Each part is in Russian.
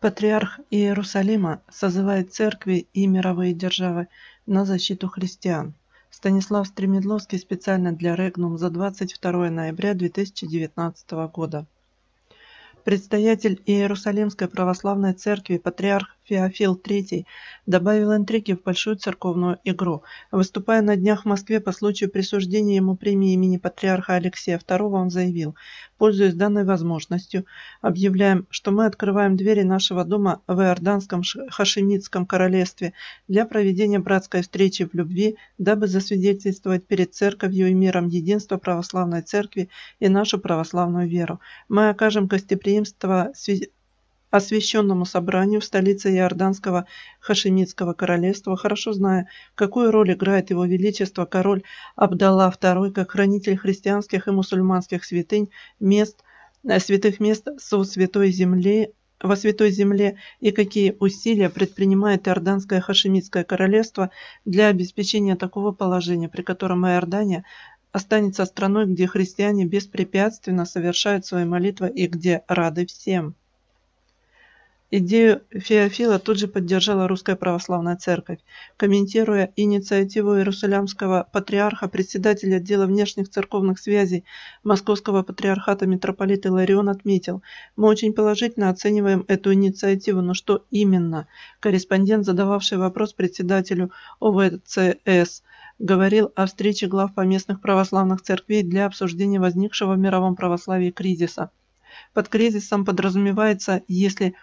Патриарх Иерусалима созывает церкви и мировые державы на защиту христиан. Станислав Стремедловский специально для Регнум за 22 ноября 2019 года. Предстоятель Иерусалимской православной церкви патриарх Феофил III добавил интриги в большую церковную игру. Выступая на днях в Москве по случаю присуждения ему премии имени патриарха Алексея II, он заявил, пользуясь данной возможностью, объявляем, что мы открываем двери нашего дома в Иорданском Хашемитском королевстве для проведения братской встречи в любви, дабы засвидетельствовать перед церковью и миром единство православной церкви и нашу православную веру. Мы окажем гостеприимство освященному собранию в столице Иорданского Хашемитского королевства, хорошо зная, какую роль играет его величество король Абдалла II как хранитель христианских и мусульманских святынь, мест, э, святых мест со святой земли во Святой Земле и какие усилия предпринимает Иорданское Хашемитское королевство для обеспечения такого положения, при котором Иордания останется страной, где христиане беспрепятственно совершают свои молитвы и где рады всем. Идею Феофила тут же поддержала Русская Православная Церковь, комментируя инициативу Иерусалимского патриарха, председателя отдела внешних церковных связей Московского патриархата митрополит Иларион отметил, мы очень положительно оцениваем эту инициативу, но что именно? Корреспондент, задававший вопрос председателю ОВЦС, говорил о встрече глав поместных православных церквей для обсуждения возникшего в мировом православии кризиса. Под кризисом подразумевается, если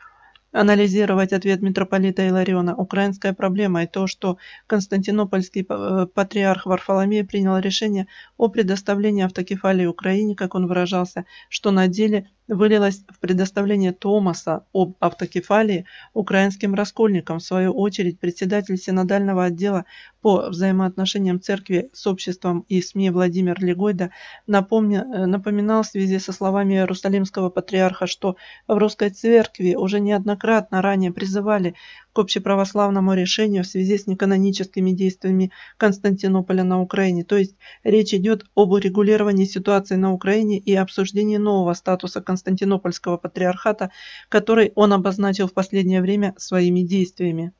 Анализировать ответ митрополита Илариона «Украинская проблема» и то, что константинопольский э, патриарх Варфоломей принял решение о предоставлении автокефалии Украине, как он выражался, что на деле вылилось в предоставление Томаса об автокефалии украинским раскольникам. В свою очередь председатель синодального отдела по взаимоотношениям церкви с обществом и СМИ Владимир Легойда напомни, э, напоминал в связи со словами Иерусалимского патриарха, что в русской церкви уже неоднократно ранее призывали к общеправославному решению в связи с неканоническими действиями Константинополя на Украине. То есть речь идет об урегулировании ситуации на Украине и обсуждении нового статуса Константинопольского патриархата, который он обозначил в последнее время своими действиями.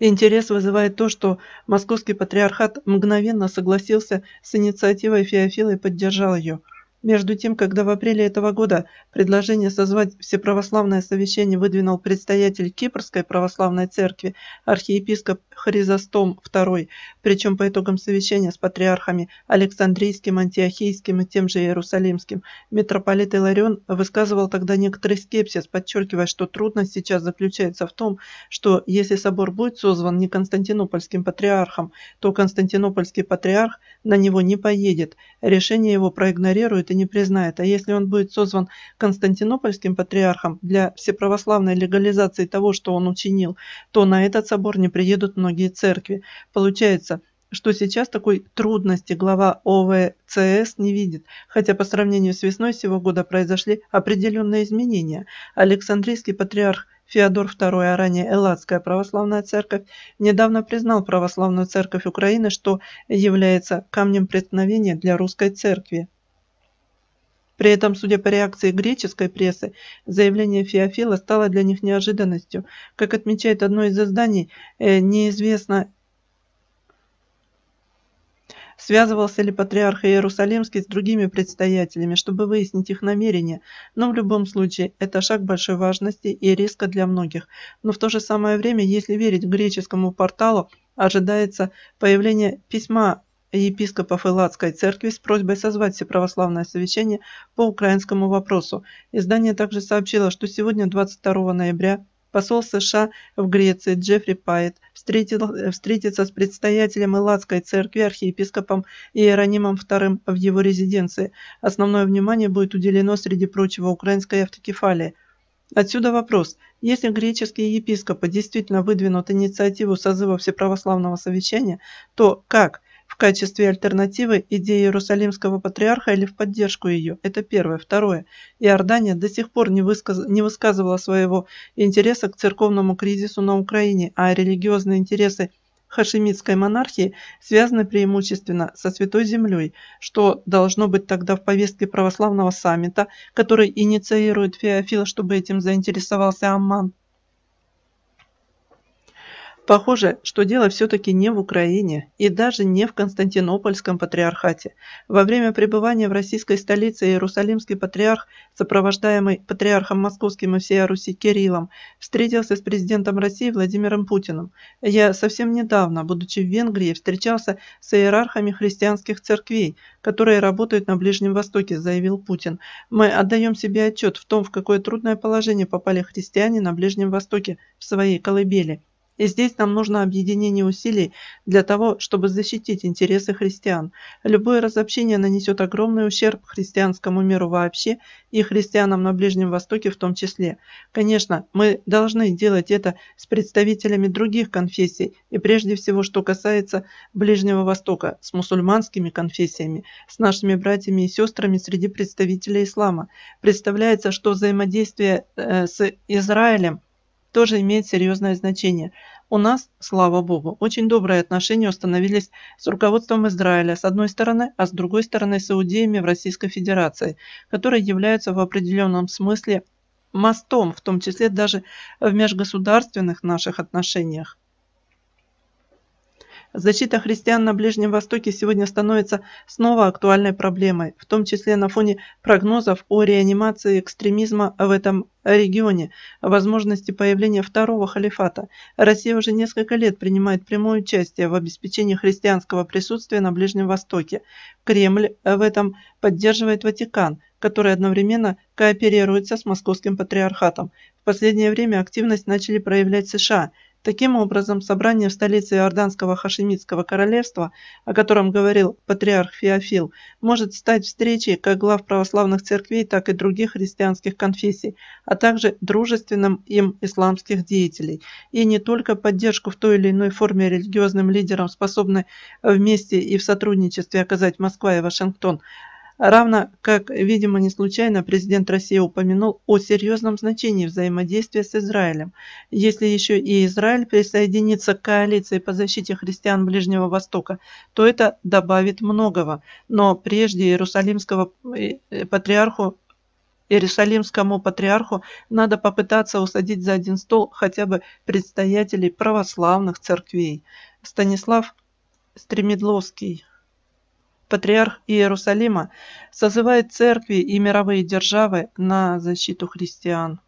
Интерес вызывает то, что московский патриархат мгновенно согласился с инициативой Феофила и поддержал ее – между тем, когда в апреле этого года предложение созвать Всеправославное совещание выдвинул предстоятель Кипрской православной церкви, архиепископ Хризостом II, причем по итогам совещания с патриархами Александрийским, Антиохийским и тем же Иерусалимским, митрополит Иларион высказывал тогда некоторый скепсис, подчеркивая, что трудность сейчас заключается в том, что если собор будет созван не константинопольским патриархом, то константинопольский патриарх на него не поедет, решение его проигнорирует и не признает. А если он будет созван константинопольским патриархом для всеправославной легализации того, что он учинил, то на этот собор не приедут многие церкви. Получается, что сейчас такой трудности глава ОВЦС не видит, хотя по сравнению с весной сего года произошли определенные изменения. Александрийский патриарх Феодор II, а ранее Элладская православная церковь, недавно признал православную церковь Украины, что является камнем преткновения для русской церкви. При этом, судя по реакции греческой прессы, заявление Феофила стало для них неожиданностью. Как отмечает одно из изданий, э, неизвестно, связывался ли патриарх Иерусалимский с другими предстоятелями, чтобы выяснить их намерения, но в любом случае это шаг большой важности и риска для многих. Но в то же самое время, если верить греческому порталу, ожидается появление письма епископов Элладской церкви с просьбой созвать всеправославное совещание по украинскому вопросу. Издание также сообщило, что сегодня, 22 ноября, посол США в Греции Джеффри Пайет встретил, э, встретится с предстоятелем Элладской церкви архиепископом Иеронимом II в его резиденции. Основное внимание будет уделено, среди прочего, украинской автокефалии – Отсюда вопрос. Если греческие епископы действительно выдвинут инициативу созыва Всеправославного совещания, то как качестве альтернативы идеи Иерусалимского патриарха или в поддержку ее. Это первое. Второе. Иордания до сих пор не, высказ... не высказывала своего интереса к церковному кризису на Украине, а религиозные интересы хашемитской монархии связаны преимущественно со Святой Землей, что должно быть тогда в повестке православного саммита, который инициирует Феофил, чтобы этим заинтересовался Амман. Похоже, что дело все-таки не в Украине и даже не в Константинопольском патриархате. Во время пребывания в российской столице Иерусалимский патриарх, сопровождаемый патриархом московским и всея Руси Кириллом, встретился с президентом России Владимиром Путиным. Я совсем недавно, будучи в Венгрии, встречался с иерархами христианских церквей, которые работают на Ближнем Востоке, заявил Путин. Мы отдаем себе отчет в том, в какое трудное положение попали христиане на Ближнем Востоке в своей колыбели. И здесь нам нужно объединение усилий для того, чтобы защитить интересы христиан. Любое разобщение нанесет огромный ущерб христианскому миру вообще и христианам на Ближнем Востоке в том числе. Конечно, мы должны делать это с представителями других конфессий и прежде всего, что касается Ближнего Востока, с мусульманскими конфессиями, с нашими братьями и сестрами среди представителей ислама. Представляется, что взаимодействие э, с Израилем – тоже имеет серьезное значение. У нас, слава богу, очень добрые отношения установились с руководством Израиля с одной стороны, а с другой стороны с иудеями в Российской Федерации, которые являются в определенном смысле мостом, в том числе даже в межгосударственных наших отношениях. Защита христиан на Ближнем Востоке сегодня становится снова актуальной проблемой, в том числе на фоне прогнозов о реанимации экстремизма в этом регионе, возможности появления второго халифата. Россия уже несколько лет принимает прямое участие в обеспечении христианского присутствия на Ближнем Востоке. Кремль в этом поддерживает Ватикан, который одновременно кооперируется с Московским патриархатом. В последнее время активность начали проявлять США – Таким образом, собрание в столице Иорданского Хашемитского королевства, о котором говорил патриарх Феофил, может стать встречей как глав православных церквей, так и других христианских конфессий, а также дружественным им исламских деятелей. И не только поддержку в той или иной форме религиозным лидерам способны вместе и в сотрудничестве оказать Москва и Вашингтон – Равно как, видимо, не случайно президент России упомянул о серьезном значении взаимодействия с Израилем. Если еще и Израиль присоединится к коалиции по защите христиан Ближнего Востока, то это добавит многого. Но прежде Иерусалимского э, э, патриарху Иерусалимскому патриарху надо попытаться усадить за один стол хотя бы предстоятелей православных церквей. Станислав Стремедловский патриарх Иерусалима, созывает церкви и мировые державы на защиту христиан.